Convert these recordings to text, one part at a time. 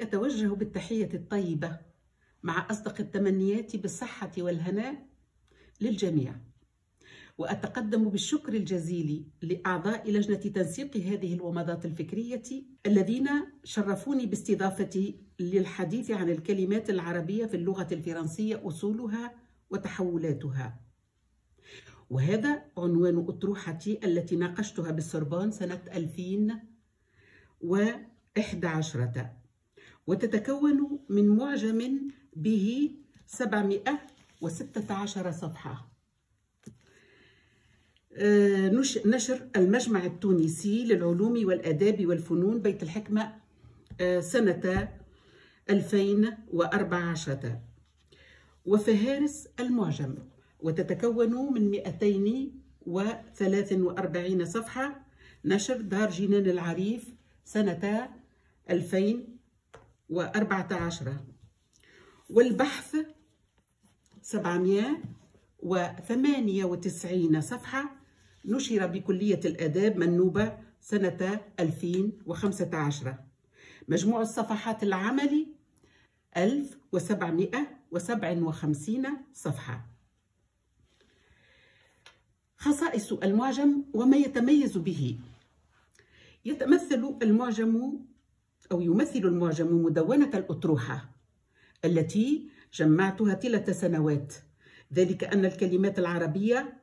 أتوجه بالتحية الطيبة مع أصدق التمنيات بالصحة والهناء للجميع وأتقدم بالشكر الجزيل لأعضاء لجنة تنسيق هذه الومضات الفكرية الذين شرفوني باستضافتي للحديث عن الكلمات العربية في اللغة الفرنسية أصولها وتحولاتها وهذا عنوان أطروحتي التي ناقشتها بالسربان سنة 2011 وتتكون من معجم به 716 صفحة آه، نشر المجمع التونسي للعلوم والآداب والفنون بيت الحكمة آه، سنة 2014 وفهارس المعجم وتتكون من 243 صفحة نشر دار جنان العريف سنة 2000 و14 والبحث 798 صفحة نشر بكلية الآداب منوبة سنة 2015 مجموع الصفحات العملي 1757 صفحة خصائص المعجم وما يتميز به يتمثل المعجم أو يمثل المعجم مدونة الأطروحة التي جمعتها طيلة سنوات ذلك أن الكلمات العربية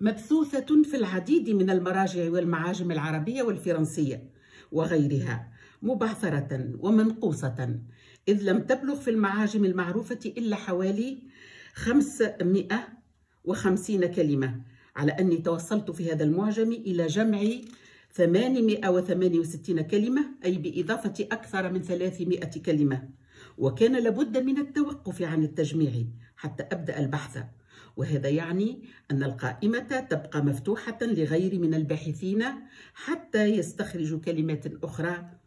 مبثوثة في العديد من المراجع والمعاجم العربية والفرنسية وغيرها مبعثرة ومنقوصة إذ لم تبلغ في المعاجم المعروفة إلا حوالي 550 كلمة على أني توصلت في هذا المعجم إلى جمع 868 كلمة أي بإضافة أكثر من 300 كلمة وكان لابد من التوقف عن التجميع حتى أبدأ البحث وهذا يعني أن القائمة تبقى مفتوحة لغير من الباحثين حتى يستخرجوا كلمات أخرى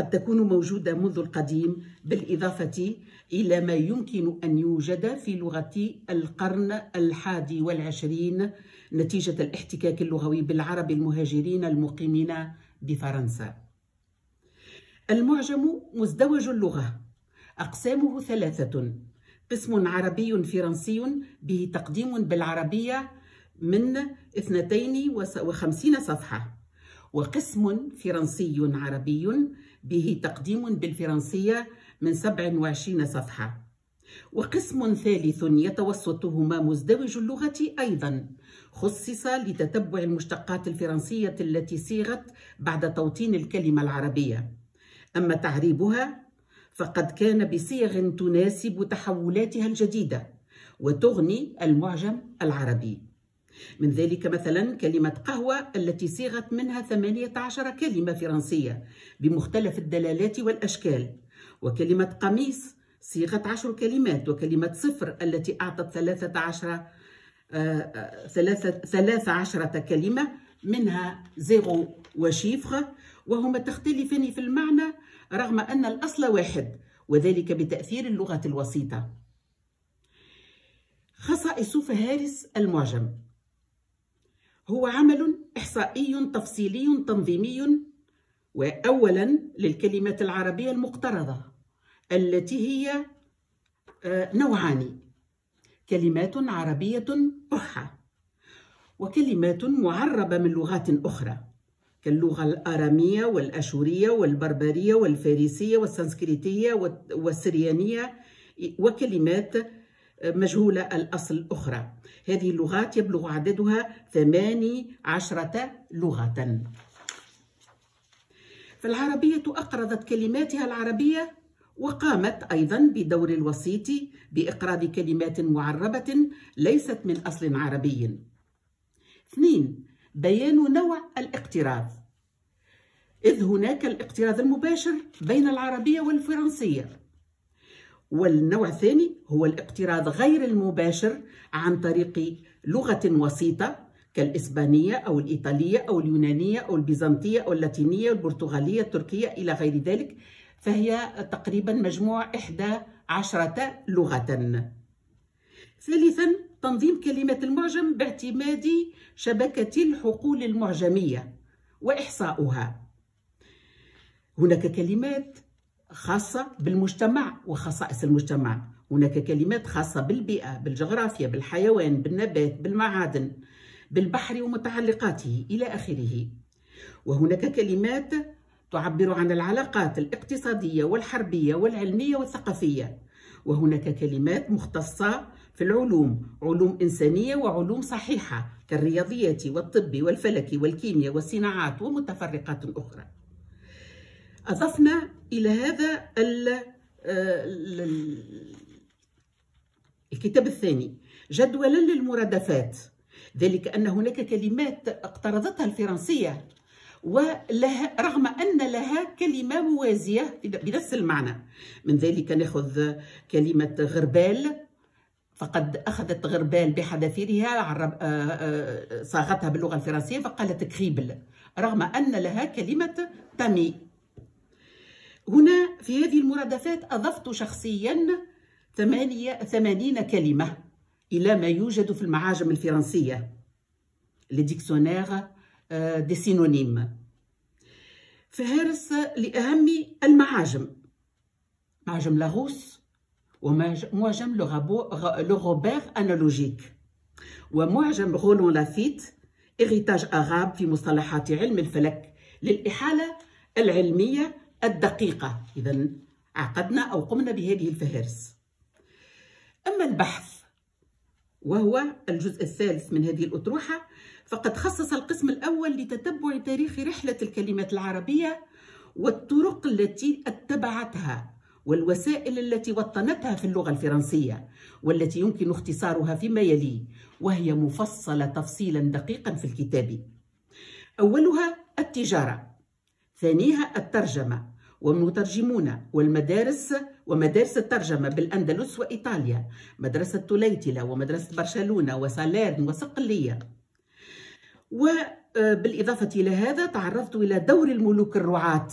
قد تكون موجودة منذ القديم بالإضافة إلى ما يمكن أن يوجد في لغة القرن الحادي والعشرين نتيجة الاحتكاك اللغوي بالعرب المهاجرين المقيمين بفرنسا المعجم مزدوج اللغة أقسامه ثلاثة قسم عربي فرنسي به تقديم بالعربية من 52 صفحة وقسم فرنسي عربي به تقديم بالفرنسية من 27 صفحة وقسم ثالث يتوسطهما مزدوج اللغة أيضا خصص لتتبع المشتقات الفرنسية التي صيغت بعد توطين الكلمة العربية أما تعريبها فقد كان بصيغ تناسب تحولاتها الجديدة وتغني المعجم العربي من ذلك مثلا كلمة قهوة التي صيغت منها 18 كلمة فرنسية بمختلف الدلالات والأشكال وكلمة قميص صيغت عشر كلمات وكلمة صفر التي أعطت 13 ثلاثة عشرة آه، كلمة منها زيرو وشيفر وهما تختلفان في المعنى رغم أن الأصل واحد وذلك بتأثير اللغة الوسيطة خصائص فهارس المعجم هو عمل إحصائي تفصيلي تنظيمي وأولا للكلمات العربية المقترضة التي هي آه، نوعان كلمات عربية أحة وكلمات معربة من لغات أخرى كاللغة الآرامية والأشورية والبربرية والفارسية والسنسكريتية والسريانية وكلمات مجهولة الأصل أخرى هذه اللغات يبلغ عددها ثماني عشرة لغة فالعربية أقرضت كلماتها العربية وقامت أيضا بدور الوسيط بإقراض كلمات معربة ليست من أصل عربي اثنين بيان نوع الاقتراض إذ هناك الاقتراض المباشر بين العربية والفرنسية والنوع الثاني هو الاقتراض غير المباشر عن طريق لغة وسيطة كالإسبانية أو الإيطالية أو اليونانية أو البيزنطية أو اللاتينية البرتغالية التركية إلى غير ذلك فهي تقريبا مجموع إحدى عشرة لغة ثالثا تنظيم كلمات المعجم باعتماد شبكة الحقول المعجمية وإحصاؤها هناك كلمات خاصة بالمجتمع وخصائص المجتمع هناك كلمات خاصة بالبيئة بالجغرافيا بالحيوان بالنبات بالمعادن بالبحر ومتعلقاته إلى آخره وهناك كلمات تعبر عن العلاقات الاقتصادية والحربية والعلمية والثقافية وهناك كلمات مختصة في العلوم علوم إنسانية وعلوم صحيحة كالرياضيات والطب والفلك والكيمياء والصناعات ومتفرقات أخرى أضفنا إلى هذا آه، الكتاب الثاني جدولا للمرادفات ذلك أن هناك كلمات اقترضتها الفرنسية ولها رغم أن لها كلمة موازية بنفس المعنى من ذلك نأخذ كلمة غربال فقد أخذت غربال بحذافيرها آه، آه، صاغتها باللغة الفرنسية فقالت كريبل رغم أن لها كلمة تامي هنا في هذه المرادفات أضفت شخصيا ثمانية ثمانين كلمة إلى ما يوجد في المعاجم الفرنسية لديكسونير دي سينونيم فهرس لأهم المعاجم معجم لاغوس ومعجم لوغوبير أنالوجيك ومعجم غولون لافيت إغيتاج أغاب في مصطلحات علم الفلك للإحالة العلمية الدقيقة إذا عقدنا أو قمنا بهذه الفهارس أما البحث وهو الجزء الثالث من هذه الأطروحة فقد خصص القسم الأول لتتبع تاريخ رحلة الكلمات العربية والطرق التي اتبعتها والوسائل التي وطنتها في اللغة الفرنسية والتي يمكن اختصارها فيما يلي وهي مفصلة تفصيلا دقيقا في الكتاب أولها التجارة ثانيها الترجمة والمترجمون والمدارس ومدارس الترجمة بالأندلس وإيطاليا مدرسة توليتلا ومدرسة برشلونة وساليرن وصقلية وبالإضافة آه، إلى هذا تعرضت إلى دور الملوك الرعاة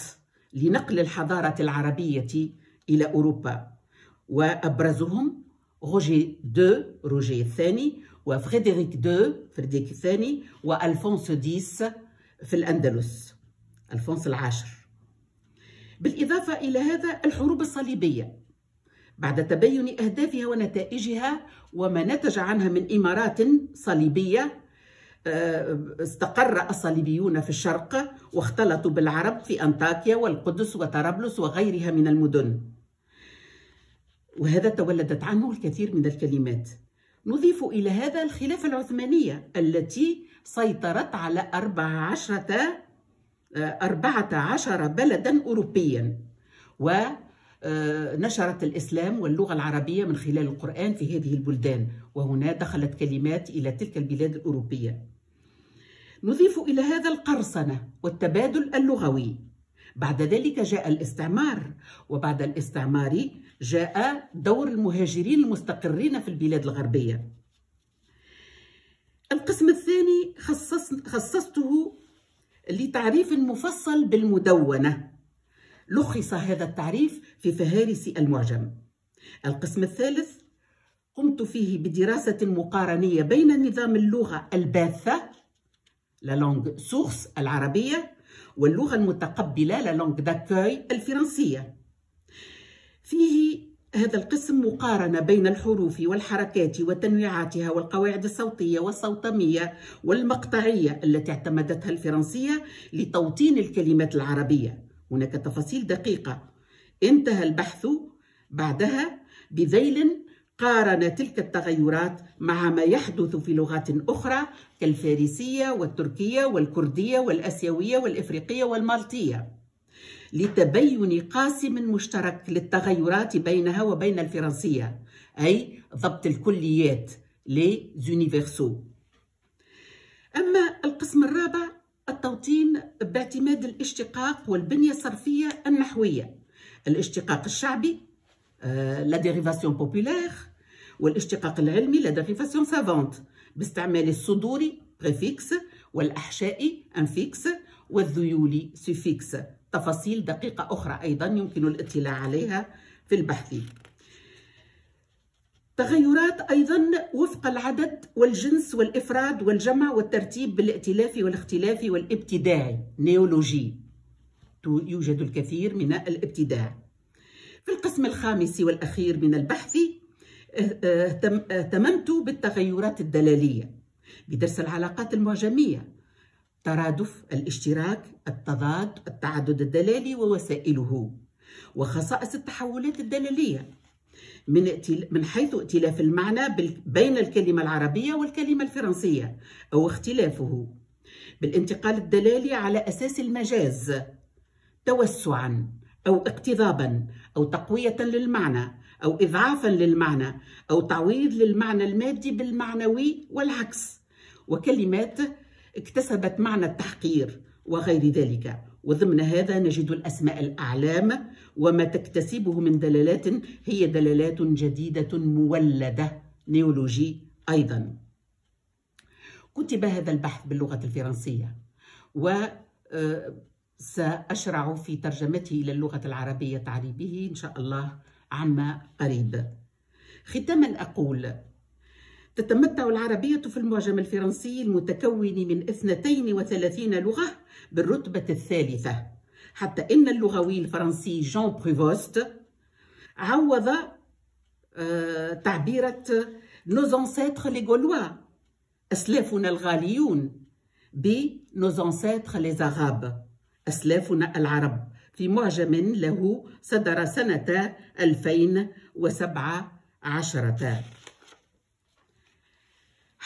لنقل الحضارة العربية إلى أوروبا وأبرزهم روجي دو روجي الثاني وفريدريك دو فريدريك الثاني وألفونسو ديس في الأندلس الفونس العاشر بالإضافة إلى هذا الحروب الصليبية بعد تبين أهدافها ونتائجها وما نتج عنها من إمارات صليبية آه، استقر الصليبيون في الشرق واختلطوا بالعرب في أنطاكيا والقدس وطرابلس وغيرها من المدن وهذا تولدت عنه الكثير من الكلمات نضيف إلى هذا الخلافة العثمانية التي سيطرت على 14 14 بلدا أوروبيا ونشرت الإسلام واللغة العربية من خلال القرآن في هذه البلدان وهنا دخلت كلمات إلى تلك البلاد الأوروبية نضيف إلى هذا القرصنة والتبادل اللغوي بعد ذلك جاء الاستعمار وبعد الاستعمار جاء دور المهاجرين المستقرين في البلاد الغربية القسم الثاني خصص خصصته لتعريف مفصل بالمدونة لخص هذا التعريف في فهارس المعجم القسم الثالث قمت فيه بدراسة مقارنية بين نظام اللغة الباثة لا لونغ سورس العربية واللغة المتقبلة لا لونغ داكوي الفرنسية فيه هذا القسم مقارنة بين الحروف والحركات وتنويعاتها والقواعد الصوتية والصوتمية والمقطعية التي اعتمدتها الفرنسية لتوطين الكلمات العربية هناك تفاصيل دقيقة انتهى البحث بعدها بذيل قارن تلك التغيرات مع ما يحدث في لغات أخرى كالفارسية والتركية والكردية والأسيوية والإفريقية والمالطية لتبين قاسم مشترك للتغيرات بينها وبين الفرنسية أي ضبط الكليات لي أما القسم الرابع التوطين باعتماد الاشتقاق والبنية الصرفية النحوية الاشتقاق الشعبي آه، لا ديريفاسيون بوبولير والاشتقاق العلمي لا ديريفاسيون سافونت باستعمال الصدوري بريفيكس والأحشائي انفيكس والذيولي سوفيكس تفاصيل دقيقة أخرى أيضا يمكن الاطلاع عليها في البحث تغيرات أيضا وفق العدد والجنس والإفراد والجمع والترتيب بالائتلاف والاختلاف والابتداع نيولوجي يوجد الكثير من الابتداع في القسم الخامس والأخير من البحث اه- اهتممت بالتغيرات الدلالية بدرس العلاقات المعجمية ترادف الاشتراك التضاد التعدد الدلالي ووسائله وخصائص التحولات الدلالية من, من حيث ائتلاف المعنى بين الكلمة العربية والكلمة الفرنسية أو اختلافه بالانتقال الدلالي على أساس المجاز توسعا أو اقتضابا أو تقوية للمعنى أو إضعافا للمعنى أو تعويض للمعنى المادي بالمعنوي والعكس وكلمات اكتسبت معنى التحقير وغير ذلك وضمن هذا نجد الأسماء الأعلام وما تكتسبه من دلالات هي دلالات جديدة مولدة نيولوجي أيضا كتب هذا البحث باللغة الفرنسية و آه، سأشرع في ترجمته إلى اللغة العربية تعريبه إن شاء الله عما قريب ختاما أقول تتمتع العربية في المعجم الفرنسي المتكون من 32 لغة بالرتبة الثالثة حتى إن اللغوي الفرنسي جون بريفوست عوض تعبيرة نوز انسيتر لي غولوا أسلافنا الغاليون بنوز انسيتر لي زاغاب أسلافنا العرب في معجم له صدر سنة 2017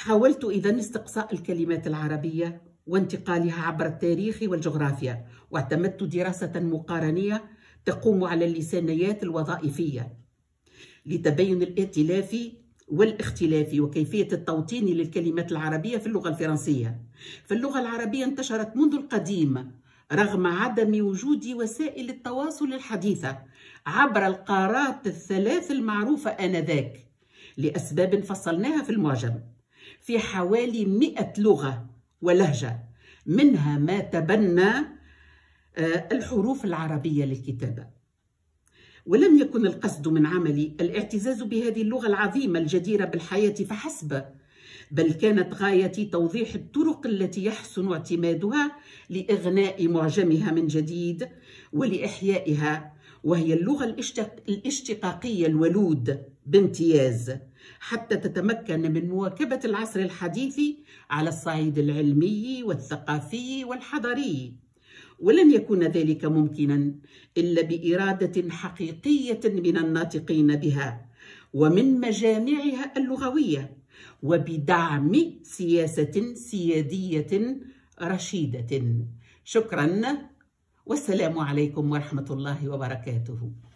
حاولت إذا استقصاء الكلمات العربية وانتقالها عبر التاريخ والجغرافيا واعتمدت دراسة مقارنية تقوم على اللسانيات الوظائفية لتبين الائتلاف والاختلاف وكيفية التوطين للكلمات العربية في اللغة الفرنسية فاللغة العربية انتشرت منذ القديم رغم عدم وجود وسائل التواصل الحديثة عبر القارات الثلاث المعروفة آنذاك لأسباب فصلناها في المعجم في حوالي 100 لغة ولهجة منها ما تبنى آه، الحروف العربية للكتابة ولم يكن القصد من عملي الاعتزاز بهذه اللغة العظيمة الجديرة بالحياة فحسب بل كانت غايتي توضيح الطرق التي يحسن اعتمادها لإغناء معجمها من جديد ولإحيائها وهي اللغة الاشتق... الاشتقاقية الولود بامتياز حتى تتمكن من مواكبة العصر الحديث على الصعيد العلمي والثقافي والحضري ولن يكون ذلك ممكنا إلا بإرادة حقيقية من الناطقين بها ومن مجامعها اللغوية وبدعم سياسة سيادية رشيدة شكرا والسلام عليكم ورحمة الله وبركاته